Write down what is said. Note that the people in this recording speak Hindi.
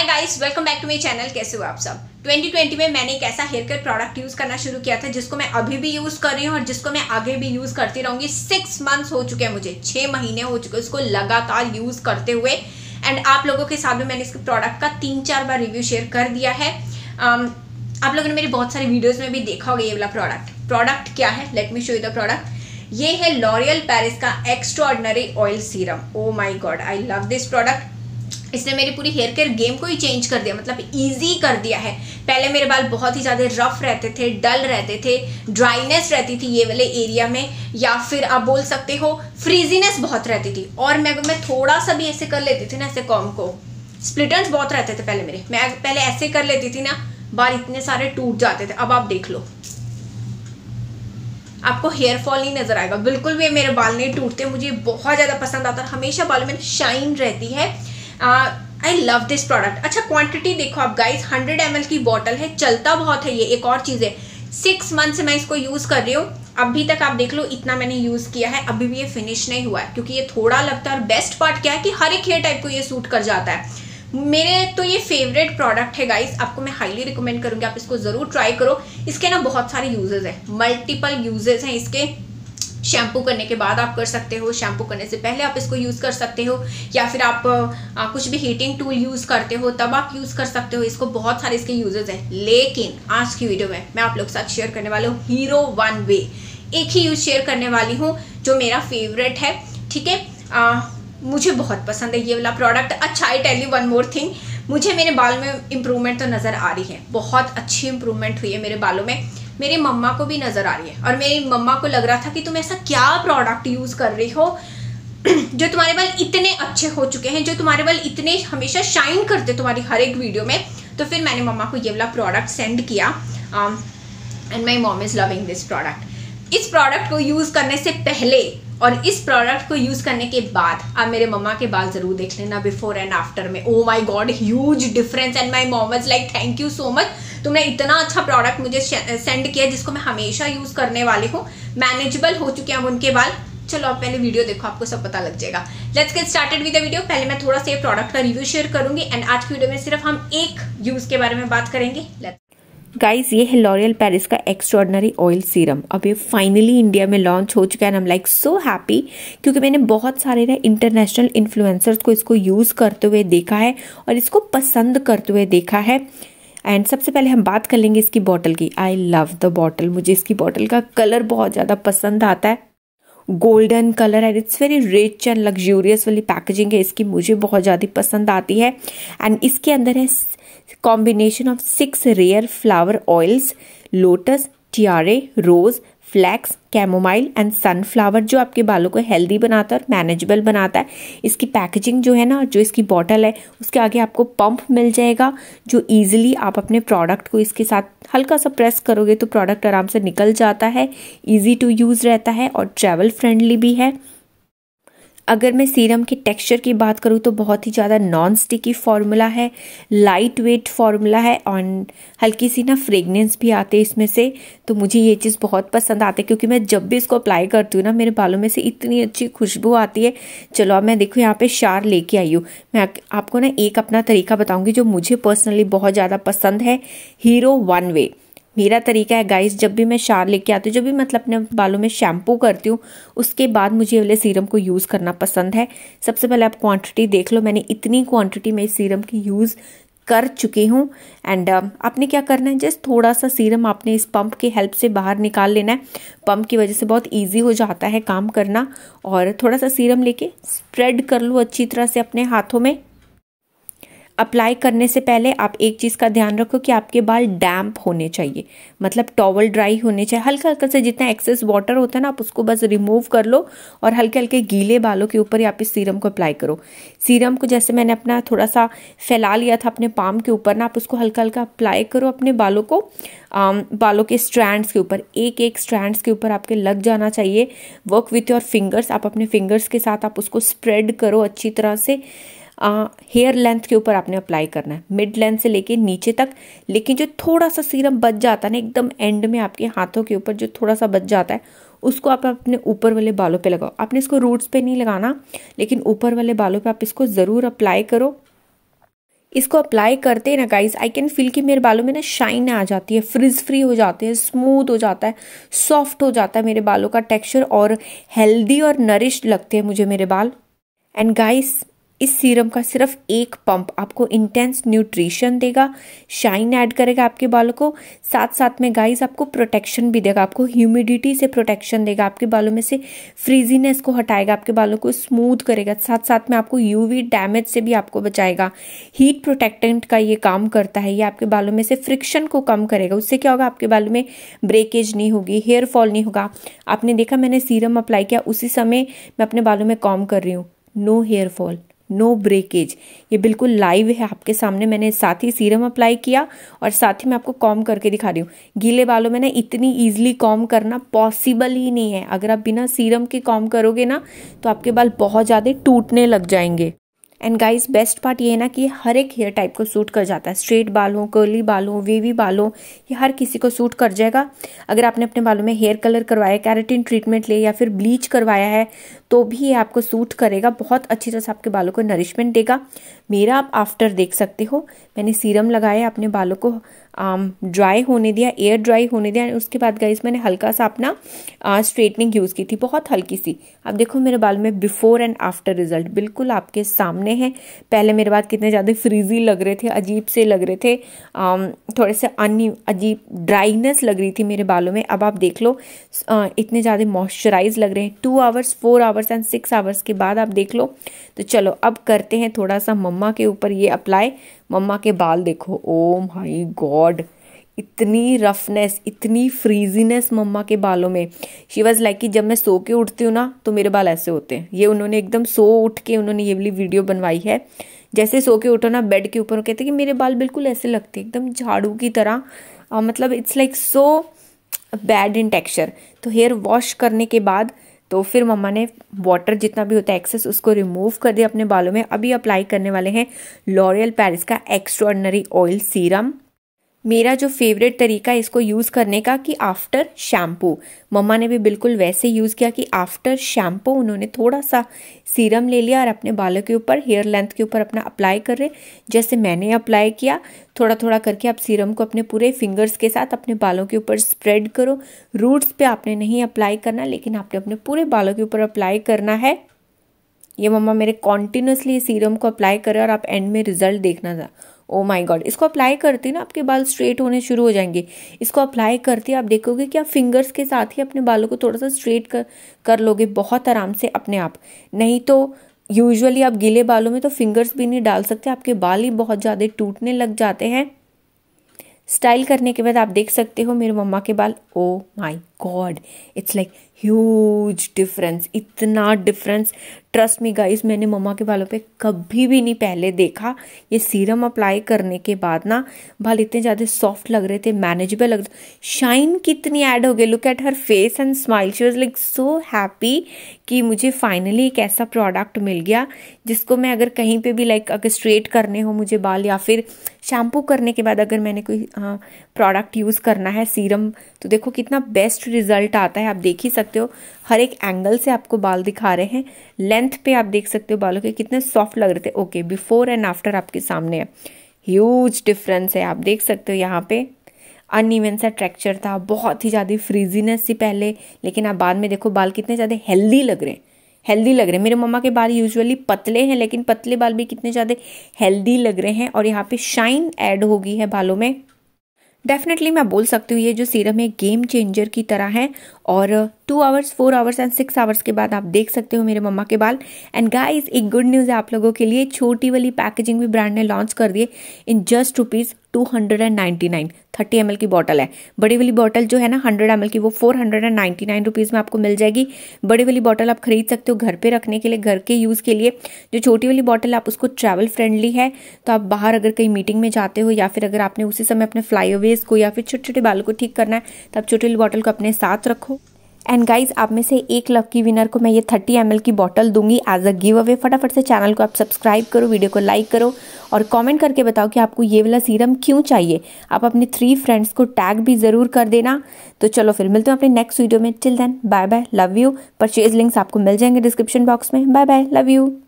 hi guys welcome back to my channel कैसे हो आप सब 2020 में मैंने एक ऐसा हेयर कट प्रोडक्ट यूज़ करना शुरू किया था जिसको मैं अभी भी यूज़ कर रही हूँ और जिसको मैं आगे भी यूज़ करती रहूँगी सिक्स मंथ्स हो चुके हैं मुझे छः महीने हो चुके हैं इसको लगातार यूज़ करते हुए एंड आप लोगों के साथ में मैंने इसके प्रोडक्ट का तीन चार बार रिव्यू शेयर कर दिया है um, आप लोगों ने मेरी बहुत सारी वीडियोज़ में भी देखा होगा ये वाला प्रोडक्ट प्रोडक्ट क्या है let me show you the product ये है लॉरियल पैरिस का extraordinary oil serum oh my god I love this product इसने मेरी पूरी हेयर केयर गेम को ही चेंज कर दिया मतलब इजी कर दिया है पहले मेरे बाल बहुत ही ज़्यादा रफ रहते थे डल रहते थे ड्राइनेस रहती थी ये वाले एरिया में या फिर आप बोल सकते हो फ्रीजीनेस बहुत रहती थी और मैं मैं थोड़ा सा भी ऐसे कर लेती थी ना ऐसे कॉम को स्प्लिटर्स बहुत रहते थे पहले मेरे मैं पहले ऐसे कर लेती थी ना बाल इतने सारे टूट जाते थे अब आप देख लो आपको हेयर फॉल नहीं नज़र आएगा बिल्कुल भी मेरे बाल नहीं टूटते मुझे बहुत ज़्यादा पसंद आता है हमेशा बाल में शाइन रहती है आई लव दिस प्रोडक्ट अच्छा क्वांटिटी देखो आप गाइस 100 एम की बॉटल है चलता बहुत है ये एक और चीज़ है सिक्स मंथ से मैं इसको यूज़ कर रही हूँ अभी तक आप देख लो इतना मैंने यूज़ किया है अभी भी ये फिनिश नहीं हुआ है क्योंकि ये थोड़ा लगता है और बेस्ट पार्ट क्या है कि हर एक हेयर टाइप को ये सूट कर जाता है मेरे तो ये फेवरेट प्रोडक्ट है गाइस आपको मैं हाईली रिकमेंड करूँगी आप इसको ज़रूर ट्राई करो इसके ना बहुत सारे यूजेज़ हैं मल्टीपल यूजेज़ हैं इसके शैम्पू करने के बाद आप कर सकते हो शैम्पू करने से पहले आप इसको यूज़ कर सकते हो या फिर आप आ, कुछ भी हीटिंग टूल यूज़ करते हो तब आप यूज़ कर सकते हो इसको बहुत सारे इसके यूजेज़ हैं लेकिन आज की वीडियो में मैं आप लोग के साथ शेयर करने वाली हूँ हीरो वन वे एक ही यूज़ शेयर करने वाली हूँ जो मेरा फेवरेट है ठीक है मुझे बहुत पसंद है ये वाला प्रोडक्ट अच्छा I tell you one more thing मुझे मेरे बाल में इम्प्रूवमेंट तो नज़र आ रही है बहुत अच्छी इम्प्रूवमेंट हुई है मेरे बालों में मेरी मम्मा को भी नज़र आ रही है और मेरी मम्मा को लग रहा था कि तुम ऐसा क्या प्रोडक्ट यूज़ कर रही हो जो तुम्हारे बाल इतने अच्छे हो चुके हैं जो तुम्हारे बाल इतने हमेशा शाइन करते तुम्हारी हर एक वीडियो में तो फिर मैंने मम्मा को ये वाला प्रोडक्ट सेंड किया and my mom is loving this product इस प्रोडक्ट को यूज़ करने से पहले और इस प्रोडक्ट को यूज़ करने के बाद आप मेरे मम्मा के बाल ज़रूर देख लेना बिफोर एंड आफ्टर में oh my god huge difference and my mom is like thank you so much तुमने इतना अच्छा प्रोडक्ट मुझे सेंड किया जिसको मैं हमेशा यूज़ करने वाली हूँ मैनेजेबल हो चुके हैं उनके बाल चलो आप पहले वीडियो देखो आपको सब पता लग जाएगा let's get started with the video पहले मैं थोड़ा सा प्रोडक्ट का रिव्यू शेयर करूंगी एंड आज की वीडियो में सिर्फ हम एक यूज़ के बारे में बात करेंगे लेट्स गाइज ये है लॉरियल पेरिस का एक्स्ट्रॉर्डनरी ऑयल सीरम अब ये फाइनली इंडिया में लॉन्च हो चुका है and am like so happy क्योंकि मैंने बहुत सारे ना इंटरनेशनल इन्फ्लुएंसर्स को इसको यूज़ करते हुए देखा है और इसको पसंद करते हुए देखा है एंड सबसे पहले हम बात कर लेंगे इसकी बॉटल की आई लव द बॉटल मुझे इसकी बॉटल का कलर बहुत ज़्यादा पसंद आता है golden colour and it's very rich and luxurious वाली पैकेजिंग है इसकी मुझे बहुत ज़्यादा पसंद आती है एंड इसके अंदर है combination of six rare flower oils lotus tiare rose flax chamomile and sunflower जो आपके बालों को हेल्दी बनाता है और मैनेजेबल बनाता है इसकी पैकेजिंग जो है ना जो इसकी बॉटल है उसके आगे आपको पंप मिल जाएगा जो ईजिली आप अपने प्रोडक्ट को इसके साथ हल्का सा प्रेस करोगे तो प्रोडक्ट आराम से निकल जाता है ईजी टू यूज़ रहता है और ट्रैवल फ्रेंडली भी है अगर मैं सीरम के टेक्सचर की बात करूँ तो बहुत ही ज़्यादा नॉन स्टिकी फार्मूला है लाइट वेट फार्मूला है और हल्की सी ना फ्रेगनेंस भी आते है इसमें से तो मुझे ये चीज़ बहुत पसंद आती है क्योंकि मैं जब भी इसको अप्लाई करती हूँ ना मेरे बालों में से इतनी अच्छी खुशबू आती है चलो अब मैं देखो यहाँ पर शार लेके आई हूँ मैं आपको ना एक अपना तरीका बताऊँगी जो मुझे पर्सनली बहुत ज़्यादा पसंद है हीरो वन वे मेरा तरीका है गाइस जब भी मैं शार लेके आती हूँ जब भी मतलब अपने बालों में शैम्पू करती हूँ उसके बाद मुझे वाले सीरम को यूज़ करना पसंद है सबसे पहले आप क्वांटिटी देख लो मैंने इतनी क्वांटिटी में इस सीरम की यूज़ कर चुकी हूँ एंड uh, आपने क्या करना है जस्ट थोड़ा सा सीरम आपने इस पंप की हेल्प से बाहर निकाल लेना है पंप की वजह से बहुत ईजी हो जाता है काम करना और थोड़ा सा सीरम लेके स्प्रेड कर लो अच्छी तरह से अपने हाथों में अप्लाई करने से पहले आप एक चीज़ का ध्यान रखो कि आपके बाल डैम्प होने चाहिए मतलब टॉवल ड्राई होने चाहिए हल्का हल्का से जितना एक्सेस वाटर होता है ना आप उसको बस रिमूव कर लो और हल्के हल्के गीले बालों के ऊपर ही आप इस सीरम को अप्लाई करो सीरम को जैसे मैंने अपना थोड़ा सा फैला लिया था अपने पाम के ऊपर ना आप उसको हल्का हल्का अप्लाई करो अपने बालों को आम, बालों के स्ट्रैंड्स के ऊपर एक एक स्ट्रैंड्स के ऊपर आपके लग जाना चाहिए वर्क विथ योर फिंगर्स आप अपने फिंगर्स के साथ आप उसको स्प्रेड करो अच्छी तरह से हेयर लेंथ के ऊपर आपने अप्लाई करना है मिड लेंथ से लेके नीचे तक लेकिन जो थोड़ा सा सीरम बच जाता है ना एकदम एंड में आपके हाथों के ऊपर जो थोड़ा सा बच जाता है उसको आप अपने ऊपर वाले बालों पे लगाओ आपने इसको रूट्स पे नहीं लगाना लेकिन ऊपर वाले बालों पे आप इसको ज़रूर अप्लाई करो इसको अप्लाई करते ना गाइज आई कैन फील कि मेरे बालों में ना शाइन आ जाती है फ्रिज फ्री हो जाते हैं स्मूथ हो जाता है सॉफ्ट हो जाता है मेरे बालों का टेक्सचर और हेल्दी और नरिश लगते हैं मुझे मेरे बाल एंड गाइस इस सीरम का सिर्फ एक पंप आपको इंटेंस न्यूट्रिशन देगा शाइन ऐड करेगा आपके बालों को साथ साथ में गाइस आपको प्रोटेक्शन भी देगा आपको ह्यूमिडिटी से प्रोटेक्शन देगा आपके बालों में से फ्रीजीनेस को हटाएगा आपके बालों को स्मूथ करेगा साथ साथ में आपको यूवी डैमेज से भी आपको बचाएगा हीट प्रोटेक्टेंट का ये काम करता है ये आपके बालों में से फ्रिक्शन को कम करेगा उससे क्या होगा आपके बालों में ब्रेकेज नहीं होगी हेयर फॉल नहीं होगा आपने देखा मैंने सीरम अप्लाई किया उसी समय मैं अपने बालों में कॉम कर रही हूँ no hair fall no breakage ये बिल्कुल लाइव है आपके सामने मैंने साथ ही सीरम अप्लाई किया और साथ ही मैं आपको कॉम करके दिखा रही हूँ गीले बालों में ना इतनी ईजिली कॉम करना पॉसिबल ही नहीं है अगर आप बिना सीरम के कॉम करोगे ना तो आपके बाल बहुत ज़्यादा टूटने लग जाएंगे एंड गाइस बेस्ट पार्ट ये है ना कि हर एक हेयर टाइप को सूट कर जाता है स्ट्रेट बाल हो कर्ली बाल हो वेवी बाल हो ये हर किसी को सूट कर जाएगा अगर आपने अपने बालों में हेयर कलर करवाया कैरेटिन ट्रीटमेंट ले या फिर ब्लीच करवाया है तो भी ये आपको सूट करेगा बहुत अच्छी तरह से आपके बालों को नरिशमेंट देगा मेरा आप आफ्टर देख सकते हो मैंने सीरम लगाया अपने बालों को ड्राई um, होने दिया एयर ड्राई होने दिया उसके बाद गाइस मैंने हल्का सा अपना स्ट्रेटनिंग uh, यूज़ की थी बहुत हल्की सी अब देखो मेरे बाल में बिफोर एंड आफ्टर रिजल्ट बिल्कुल आपके सामने है पहले मेरे बाल कितने ज़्यादा फ्रीजी लग रहे थे अजीब से लग रहे थे um, थोड़े से अन्य अजीब ड्राइनेस लग रही थी मेरे बालों में अब आप देख लो uh, इतने ज़्यादा मॉइस्चराइज लग रहे हैं two hours four hours and six hours के बाद आप देख लो तो चलो अब करते हैं थोड़ा सा मम्मा के ऊपर ये अप्लाई मम्मा के बाल देखो ओ माई गॉड इतनी रफनेस इतनी फ्रीजीनेस मम्मा के बालों में शी वॉज लाइक कि जब मैं सो के उठती हूँ ना तो मेरे बाल ऐसे होते हैं ये उन्होंने एकदम सो उठ के उन्होंने ये वाली वीडियो बनवाई है जैसे सो के उठो ना बेड के ऊपर कहते कि मेरे बाल बिल्कुल ऐसे लगते एकदम झाड़ू की तरह आ, मतलब it's like so bad in texture तो हेयर वॉश करने के बाद तो फिर मम्मा ने वाटर जितना भी होता है एक्सेस उसको रिमूव कर दिया अपने बालों में अभी अप्लाई करने वाले हैं लॉरियल पैरिस का एक्स्ट्रॉर्डनरी ऑयल सीरम मेरा जो फेवरेट तरीका है इसको यूज़ करने का कि आफ्टर शैम्पू मम्मा ने भी बिल्कुल वैसे यूज़ किया कि आफ्टर शैम्पू उन्होंने थोड़ा सा सीरम ले लिया और अपने बालों के ऊपर हेयर लेंथ के ऊपर अपना अप्लाई कर रहे जैसे मैंने अप्लाई किया थोड़ा थोड़ा करके आप सीरम को अपने पूरे फिंगर्स के साथ अपने बालों के ऊपर स्प्रेड करो रूट्स पर आपने नहीं अप्लाई करना लेकिन आपने अपने पूरे बालों के ऊपर अप्लाई करना है ये मम्मा मेरे कॉन्टिन्यूसली सीरम को अप्लाई करे और आप एंड में रिजल्ट देखना था ओ माई गॉड इसको अप्लाई करते ना आपके बाल स्ट्रेट होने शुरू हो जाएंगे इसको अप्लाई करते आप देखोगे कि आप फिंगर्स के साथ ही अपने बालों को थोड़ा सा स्ट्रेट कर कर लोगे बहुत आराम से अपने आप नहीं तो यूजुअली आप गीले बालों में तो फिंगर्स भी नहीं डाल सकते आपके बाल ही बहुत ज़्यादा टूटने लग जाते हैं स्टाइल करने के बाद आप देख सकते हो मेरे मम्मा के बाल oh oh my god it's like huge difference इतना डिफरेंस ट्रस्ट मी गाइस मैंने मम्मा के बालों पे कभी भी नहीं पहले देखा ये सीरम अप्लाई करने के बाद ना बाल इतने ज़्यादा सॉफ्ट लग रहे थे मैनेजेबल लग रहे शाइन कितनी ऐड हो गई look at her face and smile she was like so happy कि मुझे फाइनली एक ऐसा प्रोडक्ट मिल गया जिसको मैं अगर कहीं पे भी लाइक अगर स्ट्रेट करने हो मुझे बाल या फिर शैम्पू करने के बाद अगर मैंने कोई प्रोडक्ट हाँ, यूज़ करना है सीरम तो देखो कितना बेस्ट रिजल्ट आता है आप देख ही सकते हो हर एक एंगल से आपको बाल दिखा रहे हैं लेंथ पे आप देख सकते हो बालों के कितने सॉफ्ट लग रहे थे ओके बिफोर एंड आफ्टर आपके सामने है ह्यूज डिफरेंस है आप देख सकते हो यहाँ पे अनइवन सा ट्रैक्चर था बहुत ही ज़्यादा फ्रीजीनेस थी पहले लेकिन आप बाद में देखो बाल कितने ज़्यादा हेल्दी लग रहे हैं हेल्दी लग रहे हैं मेरे मम्मा के बाल यूजुअली पतले हैं लेकिन पतले बाल भी कितने ज़्यादा हेल्दी लग रहे हैं और यहाँ पे शाइन ऐड हो गई है बालों में डेफिनेटली मैं बोल सकती हूँ ये जो सीरम है गेम चेंजर की तरह है और two hours four hours and six hours के बाद आप देख सकते हो मेरे मम्मा के बाल एंड गाइस एक गुड न्यूज़ है आप लोगों के लिए छोटी वाली पैकेजिंग भी ब्रांड ने लॉन्च कर दिए in just rupees two hundred and ninety nine thirty M की बॉटल है बड़ी वाली बॉटल जो है ना हंड्रेड एम की वो four hundred and ninety nine rupees में आपको मिल जाएगी बड़ी वाली बॉटल आप खरीद सकते हो घर पे रखने के लिए घर के यूज़ के लिए जो छोटी वाली बॉटल आप उसको ट्रैवल फ्रेंडली है तो आप बाहर अगर कहीं मीटिंग में जाते हो या फिर अगर आपने उसी समय अपने फ्लाईओवेज को या फिर छोटे छोटे बालों को ठीक करना है तो आप छोटी वाली बॉटल को अपने साथ रखो एंड गाइज आप में से एक लकी विनर को मैं ये थर्टी एम की बॉटल दूंगी एज अ गिव अवे फटाफट से चैनल को आप सब्सक्राइब करो वीडियो को लाइक करो और कमेंट करके बताओ कि आपको ये वाला सीरम क्यों चाहिए आप अपने थ्री फ्रेंड्स को टैग भी ज़रूर कर देना तो चलो फिर मिलते हैं अपने नेक्स्ट वीडियो में till then bye bye love you purchase links आपको मिल जाएंगे डिस्क्रिप्शन बॉक्स में बाय बाय लव यू